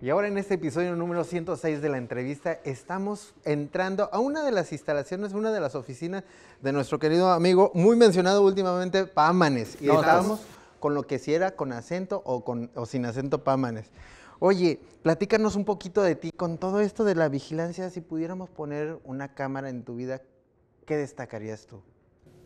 Y ahora en este episodio número 106 de la entrevista estamos entrando a una de las instalaciones, una de las oficinas de nuestro querido amigo, muy mencionado últimamente, Pámanes. Y estábamos con lo que si era con acento o, o sin acento Pámanes. Oye, platícanos un poquito de ti. Con todo esto de la vigilancia, si pudiéramos poner una cámara en tu vida, ¿qué destacarías tú?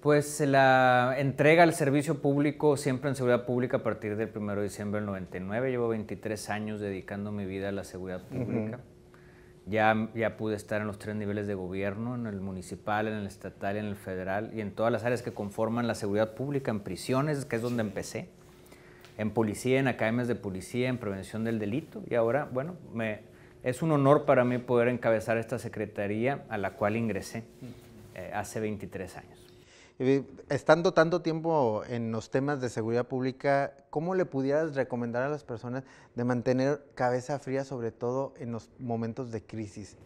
Pues la entrega al servicio público, siempre en seguridad pública, a partir del 1 de diciembre del 99. Llevo 23 años dedicando mi vida a la seguridad pública. ya, ya pude estar en los tres niveles de gobierno, en el municipal, en el estatal, en el federal, y en todas las áreas que conforman la seguridad pública, en prisiones, que es donde empecé, en policía, en academias de policía, en prevención del delito. Y ahora, bueno, es un honor para mí poder encabezar esta secretaría a la cual ingresé eh, hace 23 años. Eh, estando tanto tiempo en los temas de seguridad pública, ¿cómo le pudieras recomendar a las personas de mantener cabeza fría, sobre todo en los momentos de crisis?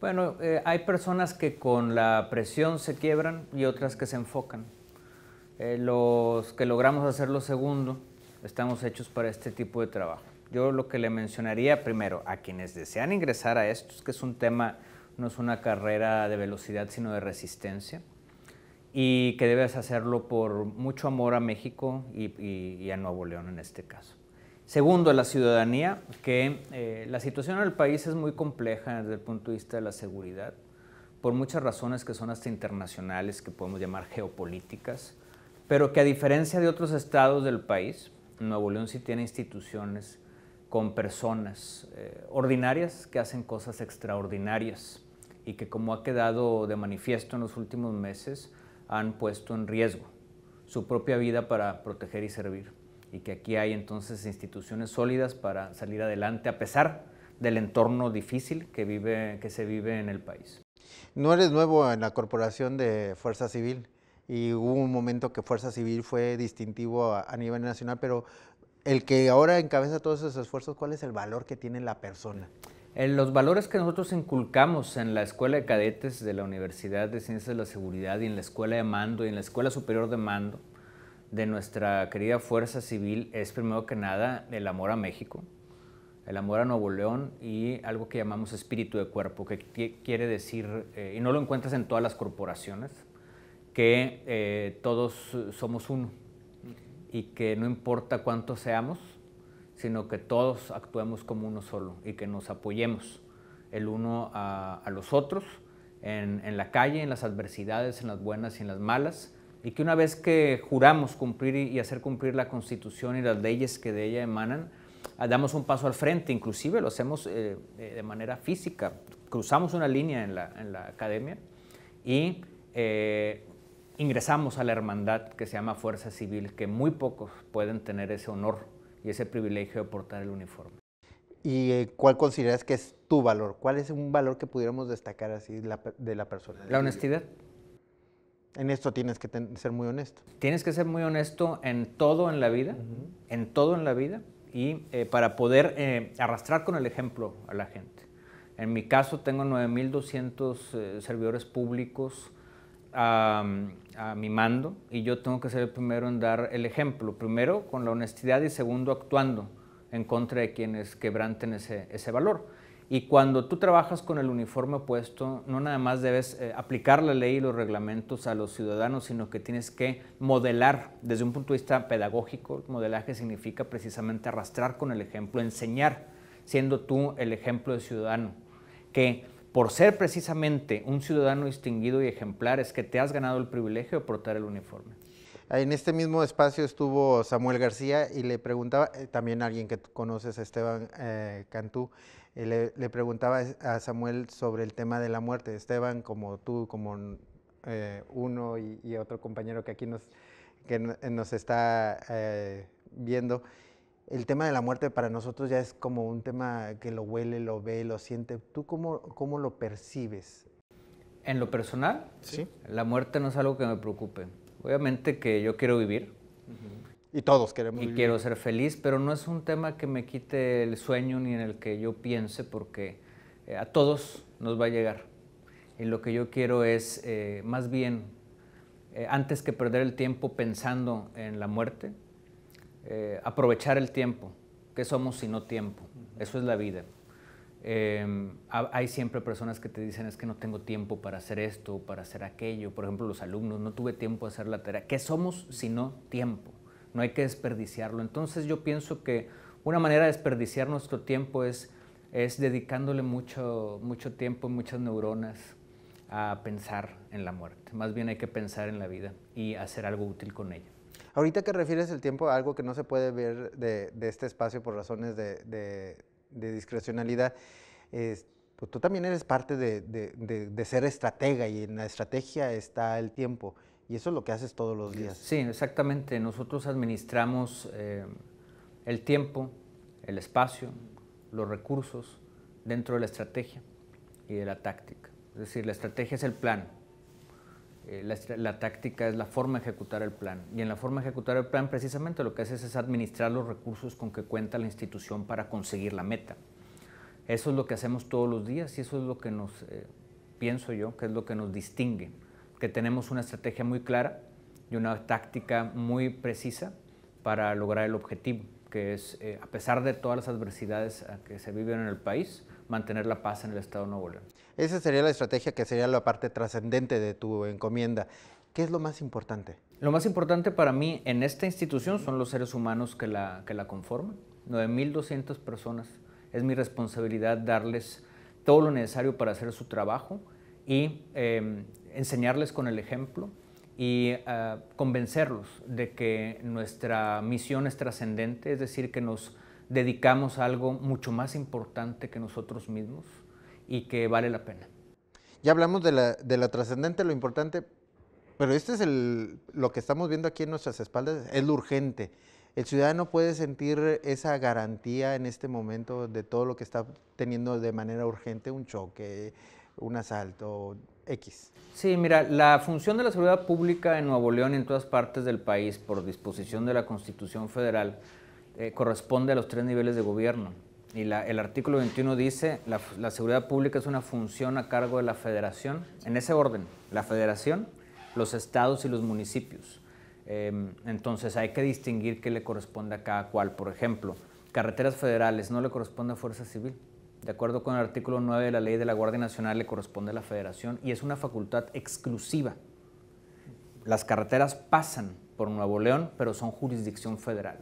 Bueno, eh, hay personas que con la presión se quiebran y otras que se enfocan. Eh, los que logramos hacer lo segundo, estamos hechos para este tipo de trabajo. Yo lo que le mencionaría primero a quienes desean ingresar a esto que es un tema, no es una carrera de velocidad, sino de resistencia y que debes hacerlo por mucho amor a México y, a Nuevo León en este caso. Segundo, la ciudadanía, que eh, la situación en el país es muy compleja desde el punto de vista de la seguridad, por muchas razones que son hasta internacionales, que podemos llamar geopolíticas, pero que a diferencia de otros estados del país, Nuevo León sí tiene instituciones con personas eh, ordinarias que hacen cosas extraordinarias y que como ha quedado de manifiesto en los últimos meses, han puesto en riesgo su propia vida para proteger y servir. Y que aquí hay entonces instituciones sólidas para salir adelante a pesar del entorno difícil que, vive, que se vive en el país. No eres nuevo en la Corporación de Fuerza Civil y hubo un momento que Fuerza Civil fue distintivo a nivel nacional, pero el que ahora encabeza todos esos esfuerzos, ¿cuál es el valor que tiene la persona? los valores que nosotros inculcamos en la Escuela de Cadetes de la Universidad de Ciencias de la Seguridad y en la Escuela de Mando y en la Escuela Superior de Mando de nuestra querida Fuerza Civil es primero que nada el amor a México, el amor a Nuevo León y algo que llamamos espíritu de cuerpo, que quiere decir, eh, y no lo encuentras en todas las corporaciones, que eh, todos somos uno y que no importa cuánto seamos, sino que todos actuemos como uno solo y que nos apoyemos el uno a, los otros en, la calle, en las adversidades, en las buenas y en las malas, y que una vez que juramos cumplir y hacer cumplir la Constitución y las leyes que de ella emanan, ah, damos un paso al frente, inclusive lo hacemos eh, eh, de manera física, cruzamos una línea en la, academia y eh, ingresamos a la hermandad que se llama Fuerza Civil, que muy pocos pueden tener ese honor y ese privilegio de portar el uniforme. ¿Y eh, cuál consideras que es tu valor? ¿Cuál es un valor que pudiéramos destacar así de la persona? La honestidad. En esto tienes que ser muy honesto. Tienes que ser muy honesto en todo en la vida, en todo en la vida, y eh, para poder eh, arrastrar con el ejemplo a la gente. En mi caso tengo 9.200 servidores públicos a, mi mando y yo tengo que ser el primero en dar el ejemplo, primero con la honestidad y segundo actuando en contra de quienes quebranten ese, valor. Y cuando tú trabajas con el uniforme puesto, no nada más debes eh, aplicar la ley y los reglamentos a los ciudadanos, sino que tienes que modelar desde un punto de vista pedagógico. Modelaje significa precisamente arrastrar con el ejemplo, enseñar, siendo tú el ejemplo de ciudadano, que por ser precisamente un ciudadano distinguido y ejemplar es que te has ganado el privilegio de portar el uniforme. En este mismo espacio estuvo Samuel García y le preguntaba, eh, también alguien que conoces, Esteban eh, Cantú, eh, le, preguntaba a Samuel sobre el tema de la muerte. Esteban, como tú, como uno y, otro compañero que aquí nos, que nos está viendo, el tema de la muerte para nosotros ya es como un tema que lo huele, lo ve, lo siente. ¿Tú cómo, cómo lo percibes? En lo personal, ¿Sí? la muerte no es algo que me preocupe. Obviamente que yo quiero vivir. Y todos queremos vivir. Y quiero ser feliz, pero no es un tema que me quite el sueño ni en el que yo piense, porque eh, a todos nos va a llegar. Y lo que yo quiero es, eh, más bien, eh, antes que perder el tiempo pensando en la muerte, eh, aprovechar el tiempo. que somos si no tiempo? Eso es la vida. Eh, hay siempre personas que te dicen es que no tengo tiempo para hacer esto, para hacer aquello. Por ejemplo, los alumnos, no tuve tiempo de hacer la tarea. ¿Qué somos si no tiempo? No hay que desperdiciarlo. Entonces yo pienso que una manera de desperdiciar nuestro tiempo es, es dedicándole mucho, mucho tiempo y muchas neuronas a pensar en la muerte. Más bien hay que pensar en la vida y hacer algo útil con ella. Ahorita que refieres el tiempo a algo que no se puede ver de, este espacio por razones de, discrecionalidad, pues, tú también eres parte de, ser estratega y en la estrategia está el tiempo. Y eso es lo que haces todos los días. Sí, exactamente. Nosotros administramos eh, el tiempo, el espacio, los recursos dentro de la estrategia y de la táctica. Es decir, la estrategia es el plan, eh, la, táctica es la forma de ejecutar el plan. Y en la forma de ejecutar el plan precisamente lo que haces es administrar los recursos con que cuenta la institución para conseguir la meta. Eso es lo que hacemos todos los días y eso es lo que nos, eh, pienso yo, que es lo que nos distingue. Que tenemos una estrategia muy clara y una táctica muy precisa para lograr el objetivo que es, eh, a pesar de todas las adversidades eh, que se viven en el país, mantener la paz en el Estado Nuevo León. Esa sería la estrategia que sería la parte trascendente de tu encomienda. ¿Qué es lo más importante? Lo más importante para mí en esta institución son los seres humanos que la, que la conforman. 9.200 personas. Es mi responsabilidad darles todo lo necesario para hacer su trabajo y em, enseñarles con el ejemplo, y eh, convencerlos de que nuestra misión es trascendente, es decir, que nos dedicamos a algo mucho más importante que nosotros mismos y que vale la pena. Ya hablamos de la, de la trascendente, lo importante, pero este es el, lo que estamos viendo aquí en nuestras espaldas, es lo urgente. El ciudadano puede sentir esa garantía en este momento de todo lo que está teniendo de manera urgente, un choque, un asalto X. Sí, mira, la función de la seguridad pública en Nuevo León y en todas partes del país, por disposición de la Constitución Federal, eh, corresponde a los tres niveles de gobierno. Y el artículo 21 dice, la, seguridad pública es una función a cargo de la federación, en ese orden, la federación, los estados y los municipios. Em, entonces hay que distinguir qué le corresponde a cada cual. Por ejemplo, carreteras federales no le corresponde a Fuerza Civil de acuerdo con el artículo 9 de la ley de la Guardia Nacional le corresponde a la federación y es una facultad exclusiva. Las carreteras pasan por Nuevo León, pero son jurisdicción federal.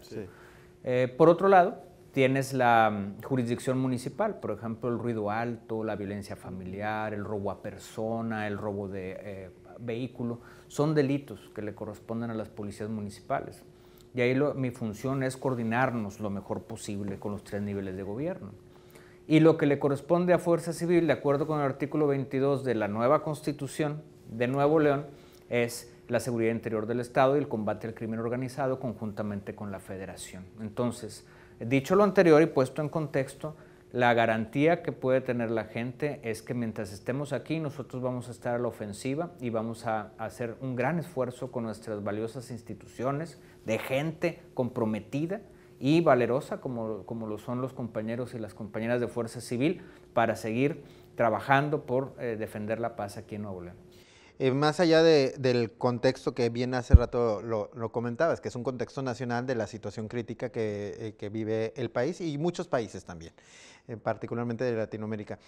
Eh, por otro lado, tienes la mm, jurisdicción municipal, por ejemplo, el ruido alto, la violencia familiar, el robo a persona, el robo de eh, vehículo, son delitos que le corresponden a las policías municipales. Y ahí mi función es coordinarnos lo mejor posible con los tres niveles de gobierno y lo que le corresponde a Fuerza Civil, de acuerdo con el artículo 22 de la nueva Constitución de Nuevo León, es la seguridad interior del Estado y el combate al crimen organizado conjuntamente con la Federación. Entonces, dicho lo anterior y puesto en contexto, la garantía que puede tener la gente es que mientras estemos aquí nosotros vamos a estar a la ofensiva y vamos a hacer un gran esfuerzo con nuestras valiosas instituciones de gente comprometida y valerosa como, lo son los compañeros y las compañeras de Fuerza Civil para seguir trabajando por eh, defender la paz aquí en Nuevo León. Eh, más allá del contexto que bien hace rato lo, comentabas, que es un contexto nacional de la situación crítica que, eh, vive el país y muchos países también, particularmente de Latinoamérica,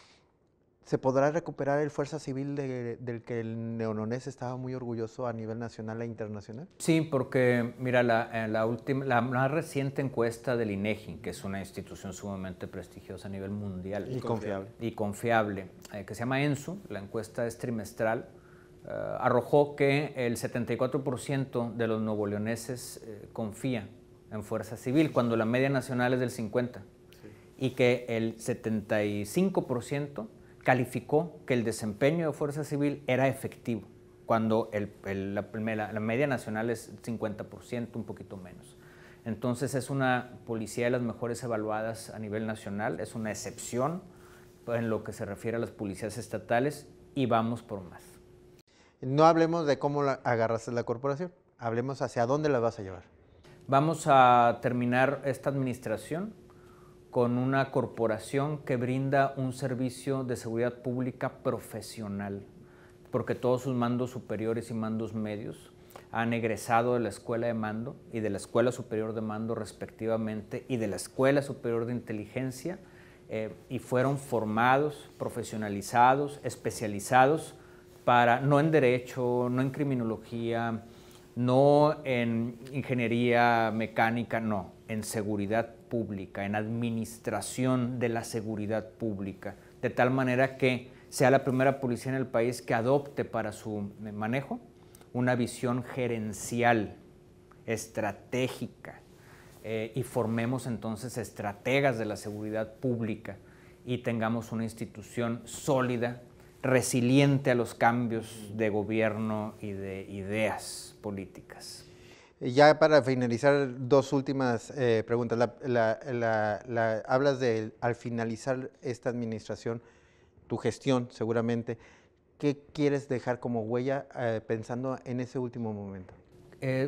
¿Se podrá recuperar el Fuerza Civil del que el neononés estaba muy orgulloso a nivel nacional e internacional? Sí, porque mira, eh, la, última, la más reciente encuesta del INEGI, que es una institución sumamente prestigiosa a nivel mundial. Y confiable. Y confiable, eh, que se llama ENSU, la encuesta es trimestral, eh, arrojó que el 74% de los neoleoneses confía en Fuerza Civil, cuando la media nacional es del 50%, y que el 75% calificó que el desempeño de Fuerza Civil era efectivo, cuando la, la, media nacional es 50%, un poquito menos. Entonces es una policía de las mejores evaluadas a nivel nacional, es una excepción en lo que se refiere a las policías estatales y vamos por más. No hablemos de cómo agarraste la corporación, hablemos hacia dónde la vas a llevar. Vamos a terminar esta administración con una corporación que brinda un servicio de seguridad pública profesional, porque todos sus mandos superiores y mandos medios han egresado de la Escuela de Mando y de la Escuela Superior de Mando respectivamente y de la Escuela Superior de Inteligencia eh, y fueron formados, profesionalizados, especializados para, no en derecho, no en criminología, no en ingeniería mecánica, no, en seguridad en administración de la seguridad pública, de tal manera que sea la primera policía en el país que adopte para su manejo una visión gerencial, estratégica, eh, y formemos entonces estrategas de la seguridad pública y tengamos una institución sólida, resiliente a los cambios de gobierno y de ideas políticas. Eh, ya para finalizar, dos últimas eh, preguntas. hablas de al finalizar esta administración, tu gestión seguramente, ¿qué quieres dejar como huella eh, pensando en ese último momento?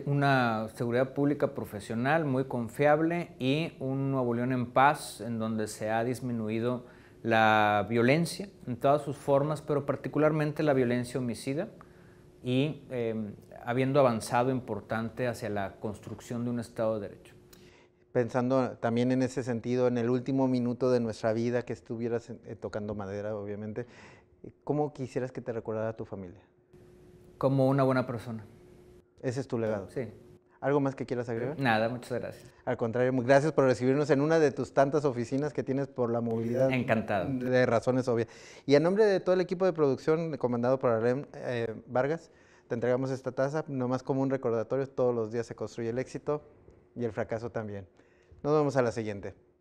una seguridad pública profesional muy confiable y un Nuevo León en paz, en donde se ha disminuido la violencia en todas sus formas, pero particularmente la violencia homicida y eh, habiendo avanzado importante hacia la construcción de un Estado de Derecho. Pensando también en ese sentido, en el último minuto de nuestra vida que estuvieras eh, tocando madera, obviamente, ¿cómo quisieras que te recordara tu familia? Como una buena persona. Ese es tu legado. Sí. ¿Algo más que quieras agregar? Nada, muchas gracias. Al contrario, gracias por recibirnos en una de tus tantas oficinas que tienes por la movilidad. Encantado. De razones obvias. Y a nombre de todo el equipo de producción comandado por Arlem eh, Vargas, te entregamos esta taza, más como un recordatorio, todos los días se construye el éxito y el fracaso también. Nos vemos a la siguiente.